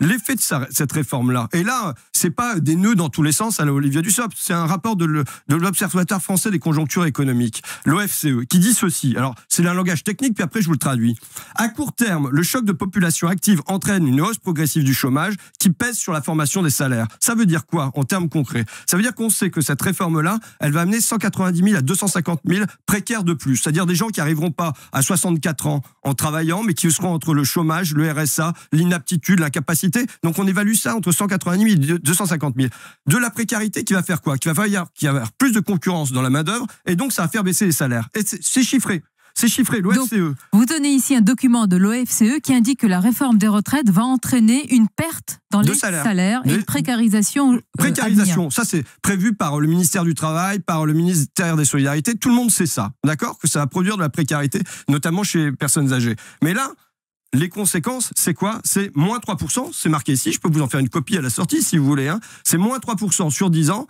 l'effet de cette réforme-là. Et là, c'est pas des nœuds dans tous les sens à hein, la Olivia Dussopt, c'est un rapport de l'Observatoire français des conjonctures économiques, l'OFCE, qui dit ceci. Alors, c'est un langage technique, puis après je vous le traduis. À court terme, le choc de population active entraîne une hausse progressive du chômage qui pèse sur la formation des salaires. Ça veut dire quoi en termes concrets Ça veut dire qu'on sait que cette réforme-là, elle va amener 190 000 à 250 000 précaires de plus, c'est-à-dire des gens qui n'arriveront pas à 64 ans en travaillant, mais qui seront entre le chômage, le RSA, l'inaptitude, l'incapacité donc on évalue ça entre 180 000 et 250 000. De la précarité qui va faire quoi Qui va faire qu'il va y avoir plus de concurrence dans la main-d'œuvre et donc ça va faire baisser les salaires. Et c'est chiffré. C'est chiffré, l'OFCE. Vous donnez ici un document de l'OFCE qui indique que la réforme des retraites va entraîner une perte dans les salaires, et une précarisation. Euh, précarisation, ça c'est prévu par le ministère du Travail, par le ministère des Solidarités. Tout le monde sait ça, d'accord Que ça va produire de la précarité, notamment chez les personnes âgées. Mais là, les conséquences, c'est quoi C'est moins 3%, c'est marqué ici, je peux vous en faire une copie à la sortie si vous voulez, hein. c'est moins 3% sur 10 ans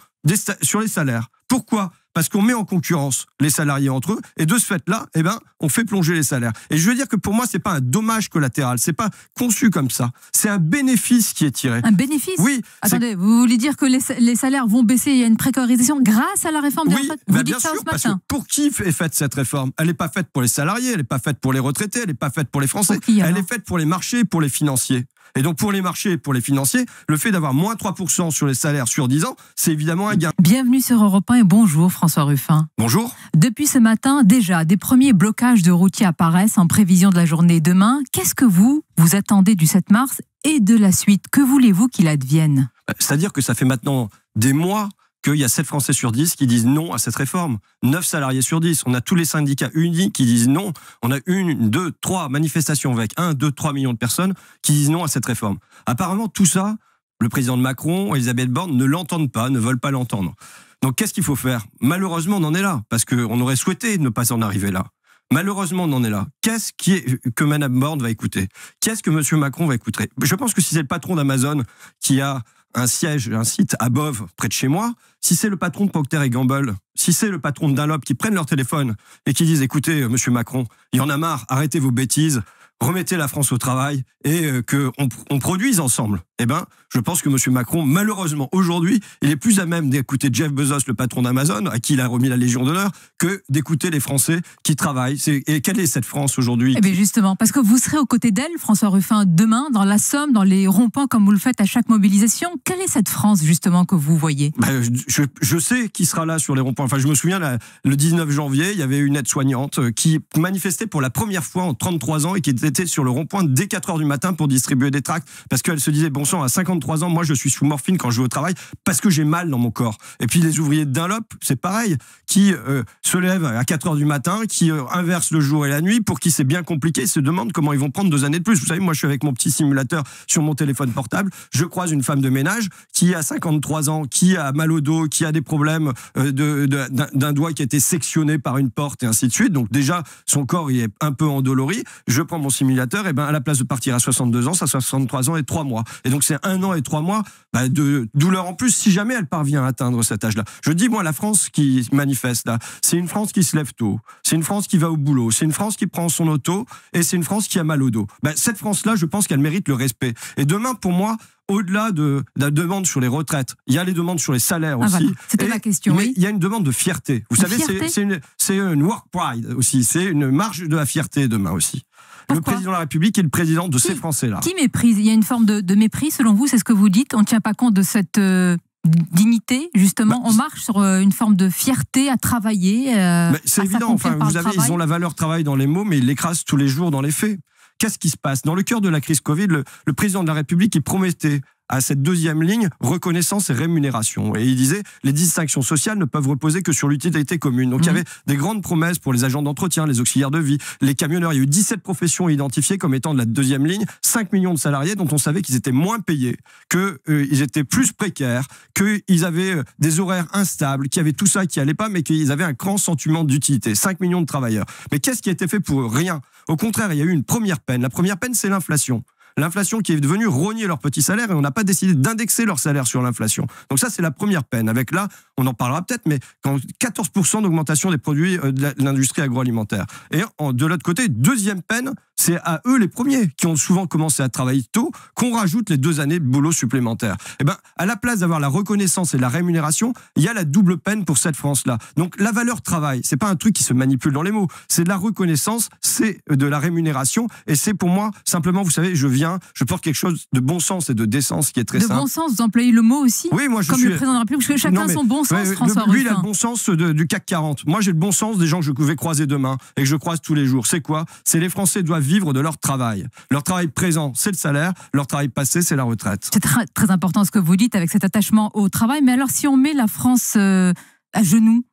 sur les salaires. Pourquoi parce qu'on met en concurrence les salariés entre eux, et de ce fait-là, eh ben, on fait plonger les salaires. Et je veux dire que pour moi, c'est pas un dommage collatéral, c'est pas conçu comme ça, c'est un bénéfice qui est tiré. Un bénéfice Oui. Attendez, vous voulez dire que les, salaires vont baisser, il y a une précarisation grâce à la réforme des oui, retraites bah Vous dites ça ce matin. pour qui est faite cette réforme Elle n'est pas faite pour les salariés, elle n'est pas faite pour les retraités, elle n'est pas faite pour les Français, pour qui, elle est faite pour les marchés, pour les financiers. Et donc pour les marchés, pour les financiers, le fait d'avoir moins 3% sur les salaires sur 10 ans, c'est évidemment un gain. Bienvenue sur Europe 1 et bonjour François Ruffin. Bonjour. Depuis ce matin, déjà, des premiers blocages de routiers apparaissent en prévision de la journée demain. Qu'est-ce que vous, vous attendez du 7 mars et de la suite Que voulez-vous qu'il advienne euh, C'est-à-dire que ça fait maintenant des mois qu'il y a 7 Français sur 10 qui disent non à cette réforme. 9 salariés sur 10. On a tous les syndicats unis qui disent non. On a une, deux, trois manifestations avec 1, 2, 3 millions de personnes qui disent non à cette réforme. Apparemment, tout ça, le président de Macron, Elisabeth Borne ne l'entendent pas, ne veulent pas l'entendre. Donc qu'est-ce qu'il faut faire Malheureusement, on en est là, parce qu'on aurait souhaité ne pas en arriver là. Malheureusement, on en est là. Qu'est-ce qui est, que Mme Borne va écouter Qu'est-ce que M. Macron va écouter Je pense que si c'est le patron d'Amazon qui a un siège, un site à près de chez moi, si c'est le patron de Procter et Gamble, si c'est le patron de Dunlop qui prennent leur téléphone et qui disent écoutez, euh, monsieur Macron, il y en a marre, arrêtez vos bêtises, remettez la France au travail et euh, qu'on on produise ensemble. Eh ben, je pense que M. Macron, malheureusement, aujourd'hui, il est plus à même d'écouter Jeff Bezos, le patron d'Amazon, à qui il a remis la Légion d'honneur, que d'écouter les Français qui travaillent. Et quelle est cette France aujourd'hui Eh bien, justement, parce que vous serez aux côtés d'elle, François Ruffin, demain, dans la Somme, dans les ronds-points, comme vous le faites à chaque mobilisation. Quelle est cette France, justement, que vous voyez ben, je, sais qui sera là sur les ronds-points. Enfin, je me souviens, le 19 janvier, il y avait une aide-soignante euh, qui manifestait pour la première fois en 33 ans et qui était sur le rond-point dès 4 heures du matin pour distribuer des tracts parce qu'elle se disait, bon sang à 53 ans moi je suis sous morphine quand je vais au travail parce que j'ai mal dans mon corps. Et puis les ouvriers de Dunlop, c'est pareil, qui euh, se lèvent à 4 heures du matin, qui inverse euh, inversent le jour et la nuit pour qui c'est bien compliqué, se demandent comment ils vont prendre deux années de plus. Vous savez moi je suis avec mon petit simulateur sur mon téléphone portable, je croise une femme de ménage qui a 53 ans, qui a mal au dos, qui a des problèmes euh, de d'un doigt qui a été sectionné par une porte et ainsi de suite. Donc déjà son corps il est un peu endolori. Je prends mon simulateur, et eh ben à la place de partir à 62 ans, ça 63 ans et 3 mois. Et donc c'est un an et 3 mois bah, de douleur en plus si jamais elle parvient à atteindre cet âge-là. Je dis moi la France qui manifeste là, c'est une France qui se lève tôt, c'est une France qui va au boulot, c'est une France qui prend son auto et c'est une France qui a mal au dos. Bah, cette France-là, je pense qu'elle mérite le respect. Et demain pour moi, au-delà de, la demande sur les retraites, il y a les demandes sur les salaires ah, aussi. C'était ma question. Mais il y a une demande de fierté. Vous savez, c'est une, une work pride aussi. C'est une marge de la fierté demain aussi le président de la République est le président de ces Français-là. Qui méprise Il y a une forme de, mépris, selon vous, c'est ce que vous dites. On ne tient pas compte de cette euh, dignité, justement. on bah, marche sur euh, une forme de fierté à travailler. Euh, c'est évident. Enfin, vous avez, ils ont la valeur travail dans les mots, mais ils l'écrasent tous les jours dans les faits. Qu'est-ce qui se passe Dans le cœur de la crise Covid, le, le président de la République, il promettait à cette deuxième ligne, reconnaissance et rémunération. Et il disait, les distinctions sociales ne peuvent reposer que sur l'utilité commune. Donc il y mmh. avait des grandes promesses pour les agents d'entretien, les auxiliaires de vie, les camionneurs. Il y a eu 17 professions identifiées comme étant de la deuxième ligne, 5 millions de salariés dont on savait qu'ils étaient moins payés, qu'ils euh, étaient plus précaires, qu'ils avaient euh, des horaires instables, qu'il y avait tout ça qui allait pas, mais qu'ils avaient un grand sentiment d'utilité. 5 millions de travailleurs. Mais qu'est-ce qui a été fait pour Rien. Au contraire, il y a eu une première peine. La première peine, c'est l'inflation l'inflation qui est devenue rogner leur petit salaire et on n'a pas décidé d'indexer leur salaire sur l'inflation. Donc ça, c'est la première peine. Avec là, on en parlera peut-être, mais quand 14% d'augmentation des produits euh, de l'industrie agroalimentaire. Et de l'autre côté, deuxième peine, c'est à eux les premiers qui ont souvent commencé à travailler tôt qu'on rajoute les deux années de boulot supplémentaire. Eh ben, à la place d'avoir la reconnaissance et la rémunération, il y a la double peine pour cette France-là. Donc la valeur travail, c'est pas un truc qui se manipule dans les mots, c'est de la reconnaissance, c'est de la rémunération et c'est pour moi simplement, vous savez, je viens, je porte quelque chose de bon sens et de décence qui est très simple. De bon sens, vous le mot aussi Oui, moi je Comme le président de la République, parce que chacun son bon sens, François le, Lui, il a le bon sens du CAC 40. Moi, j'ai le bon sens des gens que je pouvais croiser demain et que je croise tous les jours. C'est quoi C'est les Français doivent vivre vivre de leur travail. Leur travail présent, c'est le salaire, leur travail passé, c'est la retraite. C'est très, important ce que vous dites avec cet attachement au travail, mais alors si on met la France euh, à genoux,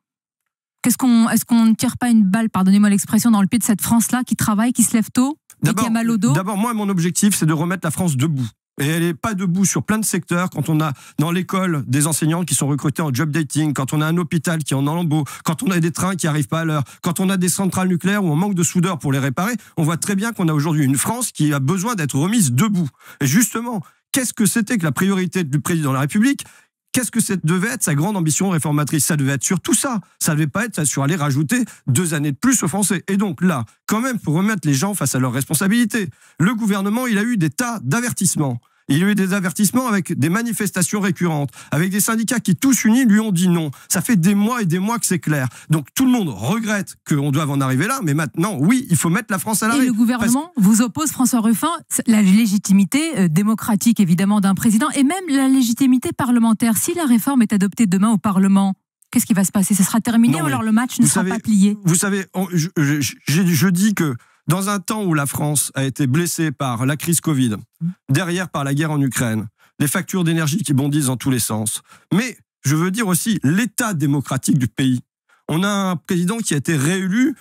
est-ce qu'on ne tire pas une balle, pardonnez-moi l'expression, dans le pied de cette France-là qui travaille, qui se lève tôt qui a mal au dos D'abord, moi, mon objectif, c'est de remettre la France debout et elle n'est pas debout sur plein de secteurs. Quand on a dans l'école des enseignants qui sont recrutés en job dating, quand on a un hôpital qui est en lambeau, quand on a des trains qui n'arrivent pas à l'heure, quand on a des centrales nucléaires où on manque de soudeurs pour les réparer, on voit très bien qu'on a aujourd'hui une France qui a besoin d'être remise debout. Et justement, qu'est-ce que c'était que la priorité du président de la République Qu'est-ce que ça devait être sa grande ambition réformatrice Ça devait être sur tout ça. Ça ne devait pas être sur aller rajouter deux années de plus aux Français. Et donc là, quand même, pour remettre les gens face à leurs responsabilités, le gouvernement, il a eu des tas d'avertissements. Il y a eu des avertissements avec des manifestations récurrentes, avec des syndicats qui tous unis lui ont dit non. Ça fait des mois et des mois que c'est clair. Donc tout le monde regrette qu'on doive en arriver là, mais maintenant, oui, il faut mettre la France à l'arrêt. Et le gouvernement vous oppose, François Ruffin, la légitimité euh, démocratique évidemment d'un président et même la légitimité parlementaire. Si la réforme est adoptée demain au Parlement, qu'est-ce qui va se passer Ce sera terminé ou alors le match ne sera pas plié Vous savez, je dis que dans un temps où la France a été blessée par la crise Covid, derrière par la guerre en Ukraine, les factures d'énergie qui bondissent dans tous les sens, mais je veux dire aussi l'état démocratique du pays. On a un président qui a été réélu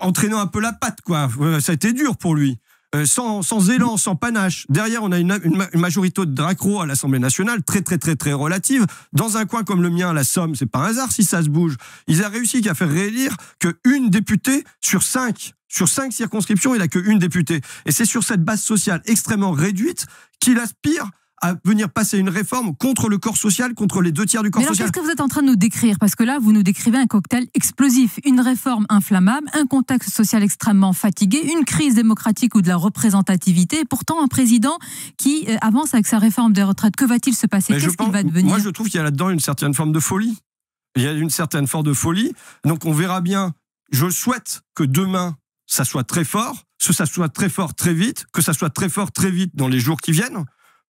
entraînant un peu la patte, quoi. Euh, ça a été dur pour lui. Euh, sans, élan, sans panache. Derrière, on a une, majorité de Dracro à l'Assemblée nationale, très très très très relative. Dans un coin comme le mien, la Somme, c'est pas un hasard si ça se bouge. Il a réussi à faire réélire qu'une députée sur cinq. Sur cinq circonscriptions, il a qu'une députée. Et c'est sur cette base sociale extrêmement réduite qu'il aspire à venir passer une réforme contre le corps social, contre les deux tiers du corps Mais alors, Qu'est-ce que vous êtes en train de nous décrire Parce que là, vous nous décrivez un cocktail explosif, une réforme inflammable, un contexte social extrêmement fatigué, une crise démocratique ou de la représentativité, pourtant un président qui euh, avance avec sa réforme des retraites. Que va-t-il se passer Qu'est-ce qu'il va devenir Moi, je trouve qu'il y a là-dedans une certaine forme de folie. Il y a une certaine forme de folie. Donc, on verra bien. Je souhaite que demain, ça soit très fort, que ça soit très fort très vite, que ça soit très fort très vite dans les jours qui viennent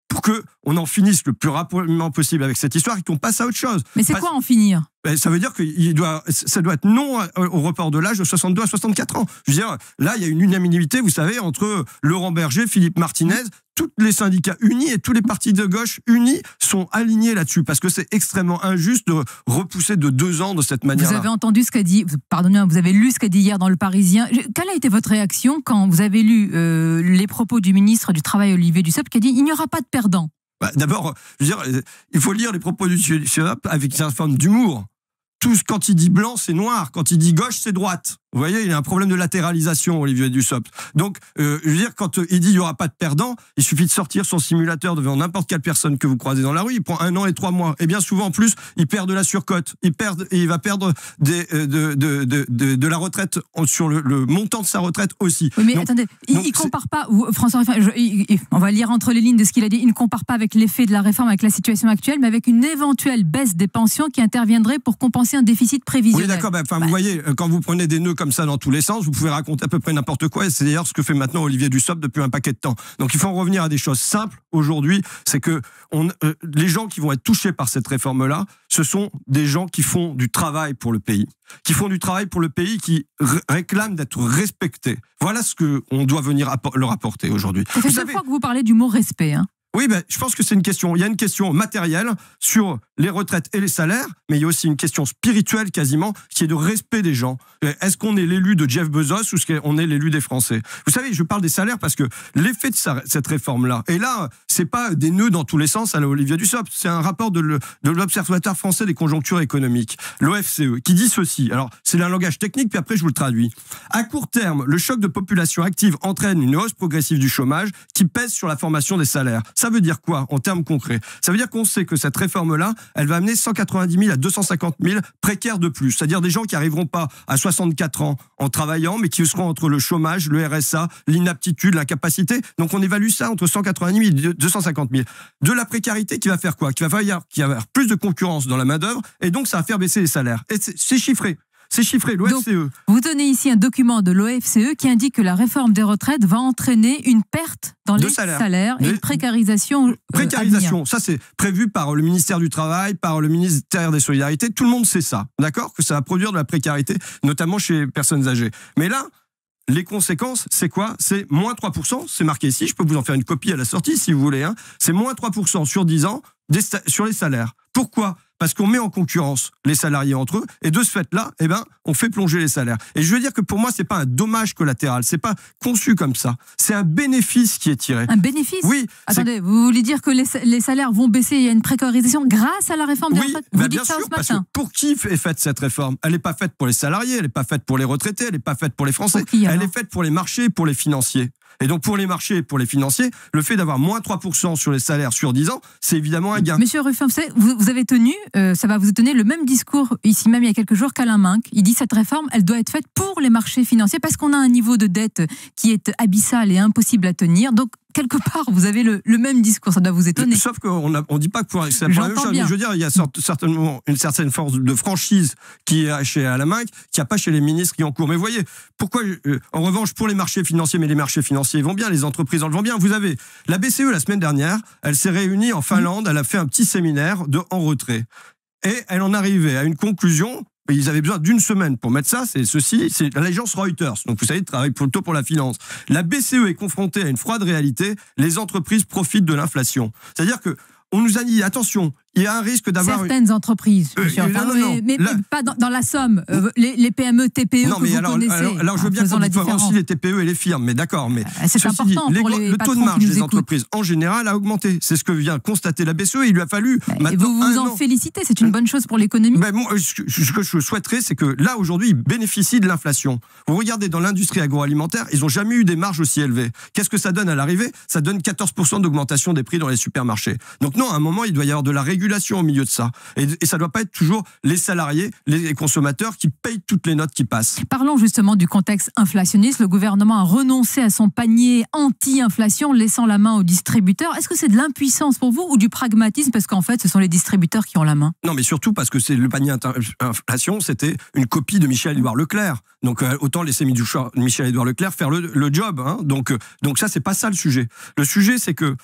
pour que on en finisse le plus rapidement possible avec cette histoire et qu'on passe à autre chose. Mais c'est quoi en finir ben, ça veut dire que doit, ça doit être non euh, au report de l'âge de 62 à 64 ans. Je veux dire, là, il y a une unanimité, vous savez, entre Laurent Berger, Philippe Martinez, tous les syndicats unis et tous les partis de gauche unis sont alignés là-dessus parce que c'est extrêmement injuste de repousser de deux ans de cette manière. -là. Vous avez entendu ce qu'a dit, pardonnez, vous avez lu ce qu'a dit hier dans Le Parisien. Quelle a été votre réaction quand vous avez lu euh, les propos du ministre du Travail Olivier Dussopt qui a dit il n'y aura pas de perdant. Bah, d'abord, euh, il faut lire les propos du Dussopt avec une forme d'humour. quand il dit blanc, c'est noir. Quand il dit gauche, c'est droite. Vous voyez, il y a un problème de latéralisation, Olivier Dussopt. Donc, euh, je veux dire, quand euh, il dit il n'y aura pas de perdant, il suffit de sortir son simulateur devant n'importe quelle personne que vous croisez dans la rue. Il prend un an et trois mois. Et bien souvent, en plus, il perd de la surcote. Il, perd, il va perdre des, euh, de, la retraite sur le, montant de sa retraite aussi. mais attendez, il ne compare pas, François, on va lire entre les lignes de ce qu'il a dit, il ne compare pas avec l'effet de la réforme, avec la situation actuelle, mais avec une éventuelle baisse des pensions qui interviendrait pour compenser un déficit prévisionnel. Oui, d'accord. Enfin, bah, vous voyez, quand vous prenez des nœuds comme ça dans tous les sens. Vous pouvez raconter à peu près n'importe quoi. Et c'est d'ailleurs ce que fait maintenant Olivier Dussopt depuis un paquet de temps. Donc il faut en revenir à des choses simples aujourd'hui. C'est que on, euh, les gens qui vont être touchés par cette réforme-là, ce sont des gens qui font du travail pour le pays, qui font du travail pour le pays, qui réclament d'être respectés. Voilà ce qu'on doit venir leur apporter aujourd'hui. C'est fait vous fois que vous parlez du mot respect. Hein. Oui, ben, je pense que c'est une question. Il y a une question matérielle sur les retraites et les salaires, mais il y a aussi une question spirituelle quasiment, qui est de respect des gens. Euh, est-ce qu'on est, l'élu de Jeff Bezos ou est-ce qu'on est, l'élu des Français Vous savez, je parle des salaires parce que l'effet de cette réforme-là, et là, c'est pas des nœuds dans tous les sens à la hein, Olivia Dussopt, c'est un rapport de l'Observatoire français des conjonctures économiques, l'OFCE, qui dit ceci. Alors, c'est un langage technique, puis après, je vous le traduis. À court terme, le choc de population active entraîne une hausse progressive du chômage qui pèse sur la formation des salaires ça veut dire quoi en termes concrets Ça veut dire qu'on sait que cette réforme-là, elle va amener 190 000 à 250 000 précaires de plus, c'est-à-dire des gens qui n'arriveront pas à 64 ans en travaillant, mais qui seront entre le chômage, le RSA, l'inaptitude, la capacité. Donc on évalue ça entre 190 000 et 250 000. De la précarité qui va faire quoi Qui va faire qu'il y avoir plus de concurrence dans la main-d'œuvre, et donc ça va faire baisser les salaires. Et c'est chiffré. C'est chiffré, l'OFCE. Vous donnez ici un document de l'OFCE qui indique que la réforme des retraites va entraîner une perte dans les salaires et une précarisation. Euh, précarisation, ça c'est prévu par le ministère du Travail, par le ministère des Solidarités. Tout le monde sait ça, d'accord Que ça va produire de la précarité, notamment chez les personnes âgées. Mais là, les conséquences, c'est quoi C'est moins 3%, c'est marqué ici, je peux vous en faire une copie à la sortie si vous voulez. Hein. C'est moins 3% sur 10 ans, sur les salaires. Pourquoi Parce qu'on met en concurrence les salariés entre eux, et de ce fait-là, eh ben, on fait plonger les salaires. Et je veux dire que pour moi, ce n'est pas un dommage collatéral, c'est pas conçu comme ça, c'est un bénéfice qui est tiré. Un bénéfice Oui. Attendez, vous voulez dire que les, salaires vont baisser, il y a une précarisation grâce à la réforme des oui, retraites bah vous dites ce matin. pour qui est faite cette réforme Elle n'est pas faite pour les salariés, elle n'est pas faite pour les retraités, elle n'est pas faite pour les Français, elle est faite pour les marchés, pour les financiers. Et donc pour les marchés, pour les financiers, le fait d'avoir moins 3% sur les salaires sur 10 ans, c'est évidemment un gain. Monsieur Ruffin, vous, vous, avez tenu, euh, ça va vous étonner, le même discours ici même il y a quelques jours qu'Alain Minck. Il dit cette réforme, elle doit être faite pour les marchés financiers parce qu'on a un niveau de dette qui est abyssal et impossible à tenir. Donc quelque part, vous avez le, même discours. Ça doit vous étonner. Sauf qu'on ne dit pas que pour, la je veux dire, il y a certainement une certaine force de franchise qui est chez main, qui n'y a pas chez les ministres qui en cours. Mais voyez, pourquoi, euh, en revanche, pour les marchés financiers, mais les marchés financiers vont bien, les entreprises en vont bien. Vous avez la BCE la semaine dernière, elle s'est réunie en Finlande, elle a fait un petit séminaire de en retrait. Et elle en arrivait à une conclusion ils avaient besoin d'une semaine pour mettre ça, c'est ceci, c'est l'agence Reuters. Donc vous savez, ils travaillent plutôt pour la finance. La BCE est confrontée à une froide réalité, les entreprises profitent de l'inflation. C'est-à-dire que on nous a dit, attention, il y a un risque d'avoir. Certaines entreprises, euh, monsieur. mais, pas dans, la somme. Euh, les, PME, TPE, non, que mais vous alors, connaissez. Alors, je veux hein, bien qu'on aussi les TPE et les firmes, mais d'accord. Mais ah, c'est important le taux de marge des entreprises en général a augmenté. C'est ce que vient constater la BCE. Il lui a fallu. Bah, et vous vous en félicitez, c'est une bonne chose pour l'économie. Ben, ce que je souhaiterais, c'est que là aujourd'hui, ils bénéficient de l'inflation. Vous regardez dans l'industrie agroalimentaire, ils n'ont jamais eu des marges aussi élevées. Qu'est-ce que ça donne à l'arrivée Ça donne 14 d'augmentation des prix dans les supermarchés. Donc non, à un moment, il doit y avoir de la régulation régulation au milieu de ça. Et, ça ne doit pas être toujours les salariés, les consommateurs qui payent toutes les notes qui passent. Parlons justement du contexte inflationniste. Le gouvernement a renoncé à son panier anti-inflation, laissant la main aux distributeurs. Est-ce que c'est de l'impuissance pour vous ou du pragmatisme Parce qu'en fait, ce sont les distributeurs qui ont la main. Non, mais surtout parce que c'est le panier inflation, c'était une copie de Michel-Édouard Leclerc. Donc euh, autant laisser Michel-Édouard Leclerc faire le, job. Hein. Donc, ça, euh, donc ça, c'est pas ça le sujet. Le sujet, c'est que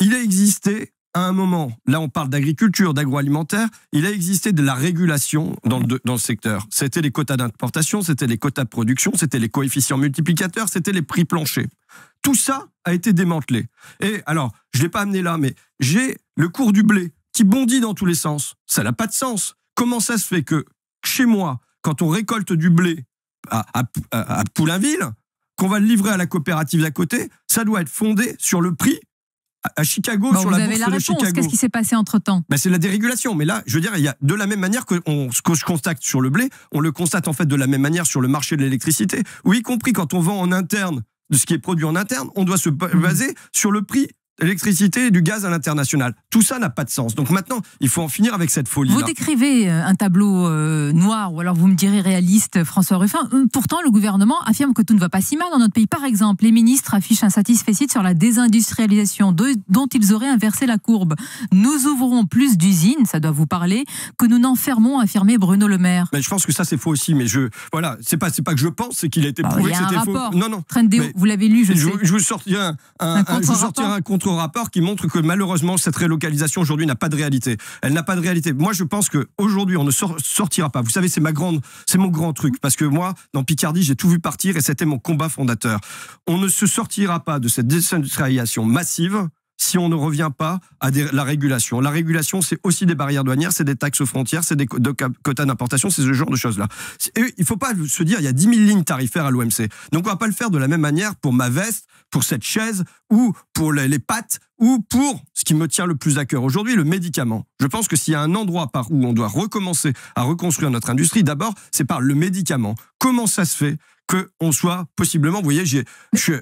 il a existé à un moment, là on parle d'agriculture, d'agroalimentaire, il a existé de la régulation dans le, secteur. C'était les quotas d'importation, c'était les quotas de production, c'était les coefficients multiplicateurs, c'était les prix planchers. Tout ça a été démantelé. Et alors, je ne l'ai pas amené là, mais j'ai le cours du blé qui bondit dans tous les sens. Ça n'a pas de sens. Comment ça se fait que chez moi, quand on récolte du blé à, à Poulainville, qu'on va le livrer à la coopérative d'à côté, ça doit être fondé sur le prix à Chicago sur vous la réponse. Qu'est-ce qui s'est passé entre temps ben, c'est la dérégulation. Mais là, je veux dire, il y a de la même manière que on, ce que je constate sur le blé, on le constate en fait de la même manière sur le marché de l'électricité. Oui, y compris quand on vend en interne de ce qui est produit en interne, on doit se mm-hmm. baser sur le prix l'électricité et du gaz à l'international. Tout ça n'a pas de sens. Donc maintenant, il faut en finir avec cette folie. Vous décrivez euh, un tableau euh, noir, ou alors vous me direz réaliste, François Ruffin. Euh, pourtant, le gouvernement affirme que tout ne va pas si mal dans notre pays. Par exemple, les ministres affichent un site sur la désindustrialisation dont ils auraient inversé la courbe. Nous ouvrons plus d'usines, ça doit vous parler, que nous n'enfermons, fermons, affirmait Bruno Le Maire. Mais je pense que ça c'est faux aussi. Mais je, voilà, c'est pas, c'est pas que je pense, c'est qu'il a été bah, prouvé que c'était faux. Non, non. vous l'avez lu, je, sais. je vous sortirai un, sortirai un contre rapport qui montre que malheureusement, cette relocalisation aujourd'hui n'a pas de réalité. Elle n'a pas de réalité. Moi, je pense qu'aujourd'hui, on ne sortira pas. Vous savez, c'est ma grande, c'est mon grand truc. Parce que moi, dans Picardie, j'ai tout vu partir et c'était mon combat fondateur. On ne se sortira pas de cette désindustrialisation massive si on ne revient pas à la régulation. La régulation, c'est aussi des barrières douanières, c'est des taxes aux frontières, c'est des quotas d'importation, c'est ce genre de choses-là. Il ne faut pas se dire, il y a 10 000 lignes tarifaires à l'OMC. Donc on ne va pas le faire de la même manière pour ma veste, pour cette chaise, ou pour les, les pattes, ou pour ce qui me tient le plus à cœur aujourd'hui, le médicament. Je pense que s'il y a un endroit par où on doit recommencer à reconstruire notre industrie, d'abord, c'est par le médicament. Comment ça se fait on soit possiblement, vous voyez, je,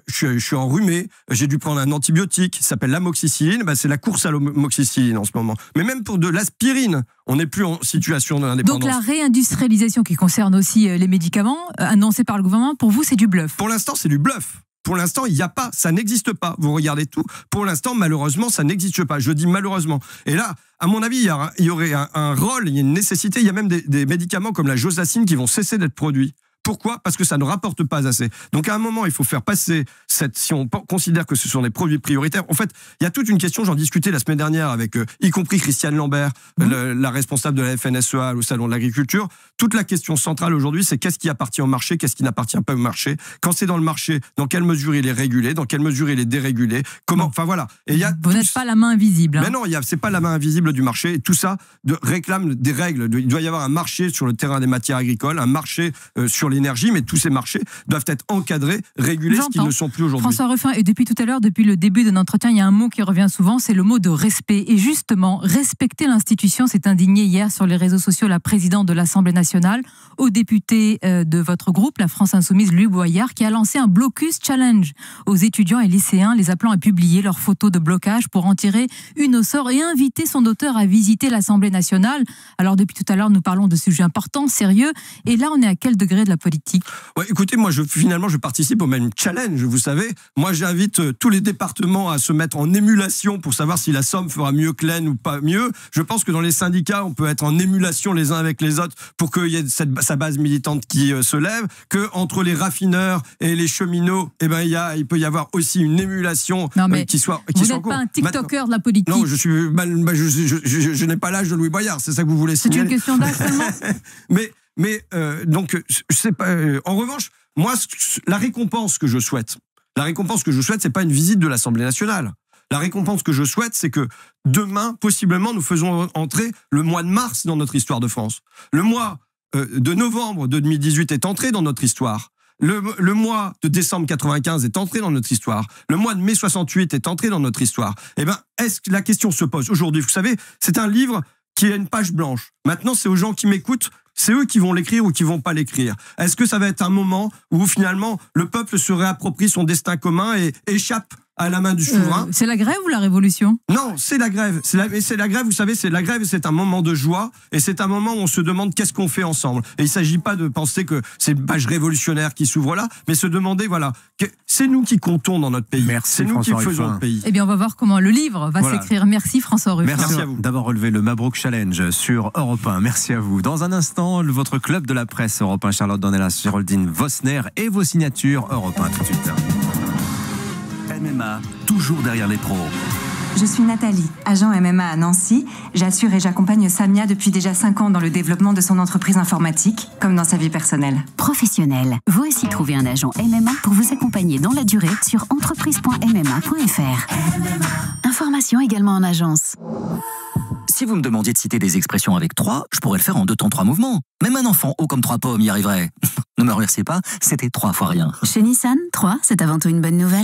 suis enrhumé, j'ai dû prendre un antibiotique, ça s'appelle l'amoxicilline, bah c'est la course à l'amoxicilline en ce moment. Mais même pour de l'aspirine, on n'est plus en situation d'indépendance. Donc la réindustrialisation qui concerne aussi euh, les médicaments euh, annoncés par le gouvernement, pour vous, c'est du bluff Pour l'instant, c'est du bluff. Pour l'instant, il n'y a pas, ça n'existe pas. Vous regardez tout. Pour l'instant, malheureusement, ça n'existe pas. Je dis malheureusement. Et là, à mon avis, il y, aurait un, rôle, il y a une nécessité. Il y a même des, des médicaments comme la josacine qui vont cesser d'être produits. Pourquoi Parce que ça ne rapporte pas assez. Donc à un moment, il faut faire passer cette, si on considère que ce sont des produits prioritaires, en fait, il y a toute une question, j'en discutais la semaine dernière avec, euh, y compris Christiane Lambert, mmh. la responsable de la FNSEA au Salon de l'Agriculture. Toute la question centrale aujourd'hui, c'est qu'est-ce qui appartient au marché, qu'est-ce qui n'appartient pas au marché. Quand c'est dans le marché, dans quelle mesure il est régulé, dans quelle mesure il est dérégulé, comment, enfin voilà. Et y Vous n'êtes pas la main invisible. Hein. Mais non, c'est pas la main invisible du marché. tout ça réclame des règles. il doit y avoir un marché sur le terrain des matières agricoles, un marché euh, sur les l'énergie, mais tous ces marchés doivent être encadrés, régulés, ce qu'ils ne sont plus aujourd'hui. François Ruffin, et depuis tout à l'heure, depuis le début de entretien, il y a un mot qui revient souvent, c'est le mot de respect. Et justement, respecter l'institution s'est indigné hier sur les réseaux sociaux la présidente de l'Assemblée nationale au député euh, de votre groupe, la France Insoumise, Louis Boyard, qui a lancé un blocus challenge aux étudiants et lycéens, les appelant à publier leurs photos de blocage pour en tirer une au sort et inviter son auteur à visiter l'Assemblée nationale. Alors depuis tout à l'heure, nous parlons de sujets importants, sérieux, et là on est à quel degré de la politique ouais, Écoutez, moi, je, finalement, je participe au même challenge, vous savez. Moi, j'invite euh, tous les départements à se mettre en émulation pour savoir si la Somme fera mieux que l'Aisne ou pas mieux. Je pense que dans les syndicats, on peut être en émulation les uns avec les autres pour qu'il y ait sa base militante qui euh, se lève, que entre les raffineurs et les cheminots, eh ben, y a, il peut y avoir aussi une émulation euh, mais qui soit Vous n'êtes pas un TikToker de la politique. Non, je, suis, bah, je, n'ai pas l'âge de Louis Boyard, c'est ça que vous voulez signaler. C'est une question d'âge mais mais euh, donc, pas. Euh, en revanche, moi, la récompense que je souhaite, la récompense que je souhaite, c'est pas une visite de l'Assemblée nationale. La récompense que je souhaite, c'est que demain, possiblement, nous faisons entrer le mois de mars dans notre histoire de France. Le mois euh, de novembre de 2018 est entré dans notre histoire. Le, mois de décembre 95 est entré dans notre histoire. Le mois de mai 68 est entré dans notre histoire. Eh bien, est-ce que la question se pose aujourd'hui Vous savez, c'est un livre qui a une page blanche. Maintenant, c'est aux gens qui m'écoutent c'est eux qui vont l'écrire ou qui vont pas l'écrire. Est-ce que ça va être un moment où finalement le peuple se réapproprie son destin commun et échappe à la main du euh, souverain. c'est la grève ou la révolution Non, c'est la grève. C'est la, grève, vous savez, c'est la grève, c'est un moment de joie et c'est un moment où on se demande qu'est-ce qu'on fait ensemble. Et il ne s'agit pas de penser que c'est une page révolutionnaire qui s'ouvre là, mais se demander, voilà, c'est nous qui comptons dans notre pays. C'est nous François qui faisons le pays. Eh bien, on va voir comment le livre va s'écrire. Merci François Ruffin. Merci à vous. D'avoir relevé le Mabrouk Challenge sur Europe 1. Merci à vous. Dans un instant, votre club de la presse Europe 1, Charlotte Donnelas, Géraldine Vosner et vos signatures Europe 1 tout de suite. MMA, toujours derrière les pros. Je suis Nathalie, agent MMA à Nancy. J'assure et j'accompagne Samia depuis déjà 5 ans dans le développement de son entreprise informatique, comme dans sa vie personnelle. Professionnelle, vous aussi trouvez un agent MMA pour vous accompagner dans la durée sur entreprise.mma.fr. Information également en agence. Si vous me demandiez de citer des expressions avec trois, je pourrais le faire en deux temps trois mouvements. Même un enfant haut comme trois pommes y arriverait. ne me remerciez pas, c'était trois fois rien. Chez Nissan, 3, c'est avant tout une bonne nouvelle.